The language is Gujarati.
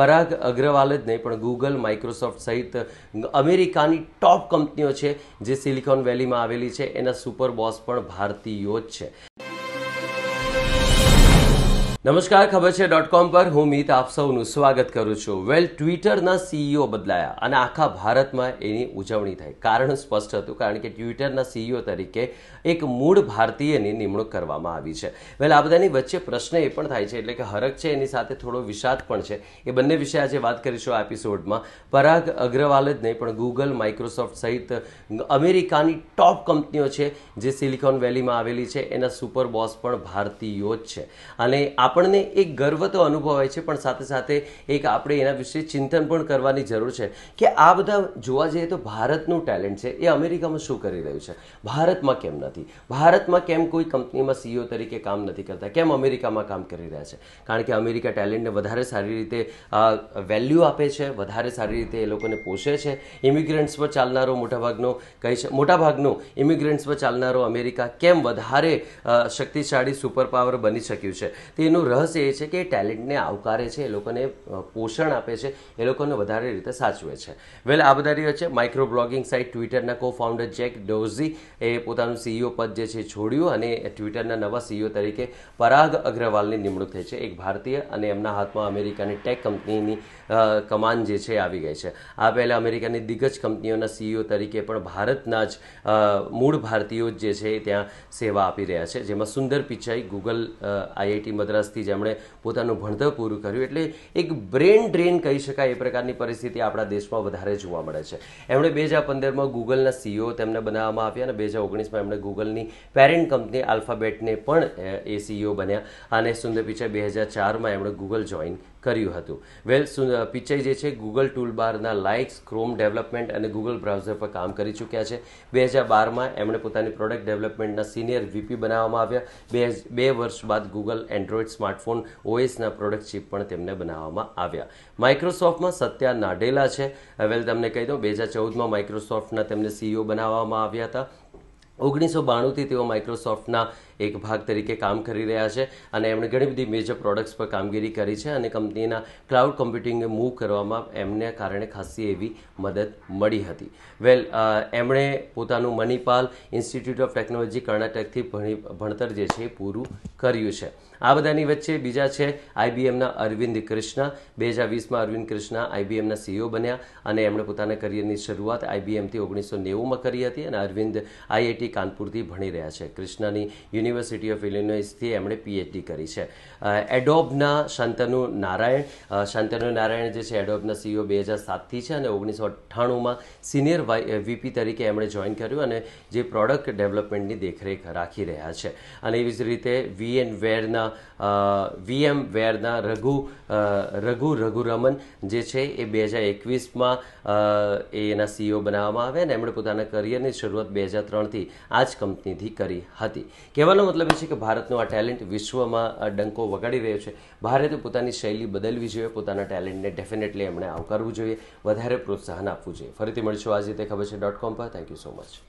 પરાગ અગ્રવાલ જ નહીં પણ ગૂગલ માઇક્રોસોફ્ટ સહિત અમેરિકાની ટોપ કંપનીઓ છે જે સિલિકોન વેલીમાં આવેલી છે એના સુપર બોસ પણ ભારતીયો જ છે નમસ્કાર ખબર છે ડોટ કોમ પર હું મિત આપ સૌનું સ્વાગત કરું છું વેલ ટ્વિટરના સીઈઓ બદલાયા અને આખા ભારતમાં એની ઉજવણી થઈ કારણ સ્પષ્ટ હતું કારણ કે ટ્વિટરના સીઈઓ તરીકે એક મૂળ ભારતીયની નિમણૂક કરવામાં આવી છે વેલ આ બધાની વચ્ચે પ્રશ્ન એ પણ થાય છે એટલે કે હરક છે એની સાથે થોડો વિષાદ પણ છે એ બંને વિશે આજે વાત કરીશું આ એપિસોડમાં પરાગ અગ્રવાલ જ નહીં પણ ગૂગલ માઇક્રોસોફ્ટ સહિત અમેરિકાની ટોપ કંપનીઓ છે જે સિલિકોન વેલીમાં આવેલી છે એના સુપર બોસ પણ ભારતીયો જ છે અને આ આપણને એક ગર્વ તો અનુભવાય છે પણ સાથે સાથે એક આપણે એના વિશે ચિંતન પણ કરવાની જરૂર છે કે આ બધા જોવા જઈએ તો ભારતનું ટેલેન્ટ છે એ અમેરિકામાં શું કરી રહ્યું છે ભારતમાં કેમ નથી ભારતમાં કેમ કોઈ કંપનીમાં સીઈઓ તરીકે કામ નથી કરતા કેમ અમેરિકામાં કામ કરી રહ્યા છે કારણ કે અમેરિકા ટેલેન્ટને વધારે સારી રીતે વેલ્યુ આપે છે વધારે સારી રીતે એ લોકોને પોષે છે ઇમિગ્રન્ટ્સ પર ચાલનારો મોટાભાગનો કહી છે મોટાભાગનો ઇમિગ્રન્ટ્સ પર ચાલનારો અમેરિકા કેમ વધારે શક્તિશાળી સુપર પાવર બની શક્યું છે તેનું એનો રહસ્ય એ છે કે એ ટેલેન્ટને આવકારે છે એ લોકોને પોષણ આપે છે એ લોકોને વધારે રીતે સાચવે છે વેલ આ બધા રહ્યો છે માઇક્રો બ્લોગિંગ સાઇટ ટ્વિટરના કો ફાઉન્ડર જેક ડોઝી એ પોતાનું સીઈઓ e પદ જે છે છોડ્યું અને ટ્વિટરના નવા સીઈઓ e તરીકે પરાગ અગ્રવાલની નિમણૂક થઈ છે એક ભારતીય અને એમના હાથમાં અમેરિકાની ટેક કંપનીની કમાન જે છે આવી ગઈ છે આ પહેલા અમેરિકાની દિગ્ગજ કંપનીઓના સીઈઓ e તરીકે પણ ભારતના જ મૂળ ભારતીયો જે છે ત્યાં સેવા આપી રહ્યા છે જેમાં સુંદર પિચાઈ ગૂગલ આઈઆઈટી મદ્રાસ વર્ષથી જેમણે પોતાનું ભણતર પૂરું કર્યું એટલે એક બ્રેન ડ્રેન કહી શકાય એ પ્રકારની પરિસ્થિતિ આપણા દેશમાં વધારે જોવા મળે છે એમણે બે હજાર પંદરમાં ગૂગલના સીઓ તેમને બનાવવામાં આવ્યા અને બે હજાર ઓગણીસમાં એમણે ગૂગલની પેરેન્ટ કંપની આલ્ફાબેટને પણ એ સીઈઓ બન્યા અને સુંદર પિચાઈ બે હજાર ચારમાં એમણે ગૂગલ જોઈન કર્યું હતું વેલ પિચાઈ જે છે ગૂગલ બારના લાઇક્સ ક્રોમ ડેવલપમેન્ટ અને ગૂગલ બ્રાઉઝર પર કામ કરી ચૂક્યા છે બે હજાર બારમાં એમણે પોતાની પ્રોડક્ટ ડેવલપમેન્ટના સિનિયર વીપી બનાવવામાં આવ્યા બે બે વર્ષ બાદ ગૂગલ એન્ડ્રોઇડ સ્માર્ટફોન ઓએસના પ્રોડક્ટ ચીપ પણ તેમને બનાવવામાં આવ્યા માઇક્રોસોફ્ટમાં સત્યા નાડેલા છે વેલ તમને કહી દઉં બે હજાર ચૌદમાં માઇક્રોસોફ્ટના તેમને સીઈઓ e બનાવવામાં આવ્યા હતા ઓગણીસો બાણુંથી તેઓ માઇક્રોસોફ્ટના એક ભાગ તરીકે કામ કરી રહ્યા છે અને એમણે ઘણી બધી મેજર પ્રોડક્ટ્સ પર કામગીરી કરી છે અને કંપનીના ક્લાઉડ કમ્પ્યુટિંગ મૂવ કરવામાં એમને કારણે ખાસી એવી મદદ મળી હતી વેલ એમણે પોતાનું મણિપાલ ઇન્સ્ટિટ્યૂટ ઓફ ટેકનોલોજી કર્ણાટકથી ભણી ભણતર જે છે એ પૂરું કર્યું છે આ બધાની વચ્ચે બીજા છે આઈબીએમના અરવિંદ કૃષ્ણા બે હજાર વીસમાં અરવિંદ કૃષ્ણા આઈબીએમના સીઈઓ e બન્યા અને એમણે પોતાના કરિયરની શરૂઆત આઈબીએમથી ઓગણીસો નેવુંમાં કરી હતી અને અરવિંદ આઈઆઈટી કાનપુરથી ભણી રહ્યા છે કૃષ્ણની યુનિ યુનિવર્સિટી ઓફ ઇલિનોઇસથી એમણે પીએચડી કરી છે એડોબના શાંતનુ નારાયણ શાંતનુ નારાયણ જે છે એડોબના સીઈઓ e બે હજાર સાતથી છે અને ઓગણીસો અઠ્ઠાણુંમાં સિનિયર વીપી તરીકે એમણે જોઈન કર્યું અને જે પ્રોડક્ટ ડેવલપમેન્ટની દેખરેખ રાખી રહ્યા છે અને એવી જ રીતે વીએન વેરના વીએમ વેરના રઘુ રઘુ રઘુરમન જે છે એ બે હજાર એકવીસમાં એના સીઈઓ e બનાવવામાં આવ્યા અને એમણે પોતાના કરિયરની શરૂઆત બે હજાર ત્રણથી આ જ કંપનીથી કરી હતી કેવલ કહેવાનો મતલબ એ છે કે ભારતનો આ ટેલેન્ટ વિશ્વમાં ડંકો વગાડી રહ્યો છે ભારતે પોતાની શૈલી બદલવી જોઈએ પોતાના ટેલેન્ટને ડેફિનેટલી એમણે આવકારવું જોઈએ વધારે પ્રોત્સાહન આપવું જોઈએ ફરીથી મળશું આજે તે ખબર છે ડોટ કોમ પર થેન્ક યુ સો મચ